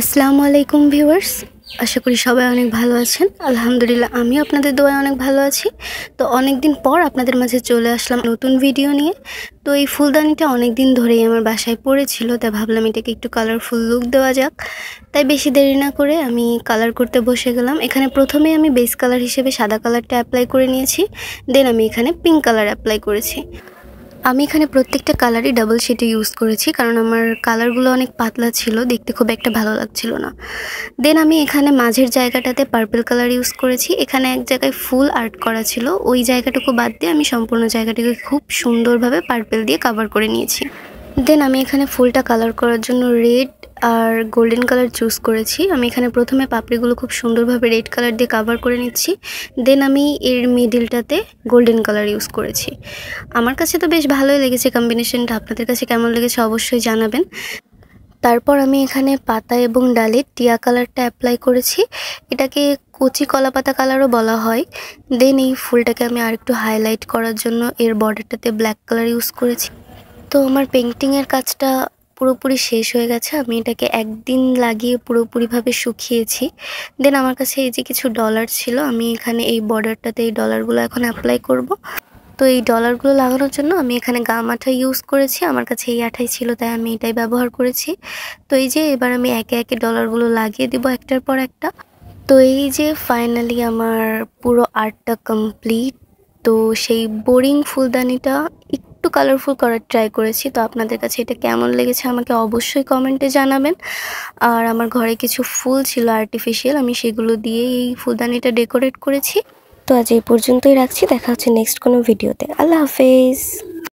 আসসালামু আলাইকুম ভিউয়ার্স আশা করি সবাই অনেক ভালো আছেন আলহামদুলিল্লাহ আমি আপনাদের দোয়ায় অনেক ভালো আছি তো অনেক দিন পর আপনাদের মাঝে চলে আসলাম নতুন ভিডিও নিয়ে তো এই ফুলদানিটা অনেক দিন ধরেই আমার বাসায় পড়েছিল তাই ভাবলাম এটাকে একটু কালারফুল লুক দেওয়া যাক তাই বেশি দেরি না করে আমি কালার করতে বসে গেলাম এখানে প্রথমে আমি বেস কালার হিসেবে সাদা কালারটা অ্যাপ্লাই করে নিয়েছি দেন আমি এখানে পিঙ্ক কালার অ্যাপ্লাই করেছি আমি এখানে প্রত্যেকটা কালারই ডাবল শেডে ইউজ করেছি কারণ আমার কালারগুলো অনেক পাতলা ছিল দেখতে খুব একটা ভালো লাগছিল না দেন আমি এখানে মাঝের জায়গাটাতে পার্পল কালার ইউজ করেছি এখানে এক জায়গায় ফুল আর্ট করা ছিল ওই জায়গাটুকু বাদ দিয়ে আমি সম্পূর্ণ জায়গাটিকে খুব সুন্দরভাবে পার্পেল দিয়ে কাভার করে নিয়েছি দেন আমি এখানে ফুলটা কালার করার জন্য রেড আর গোল্ডেন কালার চুজ করেছি আমি এখানে প্রথমে পাপড়িগুলো খুব সুন্দরভাবে রেড কালার দিয়ে কাভার করে নিচ্ছি দেন আমি এর মিডিলটাতে গোল্ডেন কালার ইউজ করেছি আমার কাছে তো বেশ ভালোই লেগেছে কম্বিনেশনটা আপনাদের কাছে কেমন লেগেছে অবশ্যই জানাবেন তারপর আমি এখানে পাতা এবং ডালে টিয়া কালারটা অ্যাপ্লাই করেছি এটাকে কচি কলা পাতা কালারও বলা হয় দেন এই ফুলটাকে আমি আরেকটু হাইলাইট করার জন্য এর বর্ডারটাতে ব্ল্যাক কালার ইউজ করেছি তো আমার পেন্টিংয়ের কাজটা পুরোপুরি শেষ হয়ে গেছে আমি এটাকে একদিন লাগিয়ে পুরোপুরিভাবে শুকিয়েছি দেন আমার কাছে এই যে কিছু ডলার ছিল আমি এখানে এই বর্ডারটাতে এই ডলারগুলো এখন অ্যাপ্লাই করব তো এই ডলারগুলো লাগানোর জন্য আমি এখানে গাম আঠা ইউজ করেছি আমার কাছে এই আঠাই ছিল তাই আমি এটাই ব্যবহার করেছি তো এই যে এবার আমি একে একে ডলারগুলো লাগিয়ে দিব একটার পর একটা তো এই যে ফাইনালি আমার পুরো আর্টটা কমপ্লিট তো সেই বোরিং ফুলদানিটা একটু কালারফুল করার ট্রাই করেছি তো আপনাদের কাছে এটা কেমন লেগেছে আমাকে অবশ্যই কমেন্টে জানাবেন আর আমার ঘরে কিছু ফুল ছিল আর্টিফিশিয়াল আমি সেগুলো দিয়ে এই ফুলদানিটা ডেকোরেট করেছি তো আজ এই পর্যন্তই রাখছি দেখা হচ্ছে নেক্সট কোনো ভিডিওতে আল্লাহ হাফেজ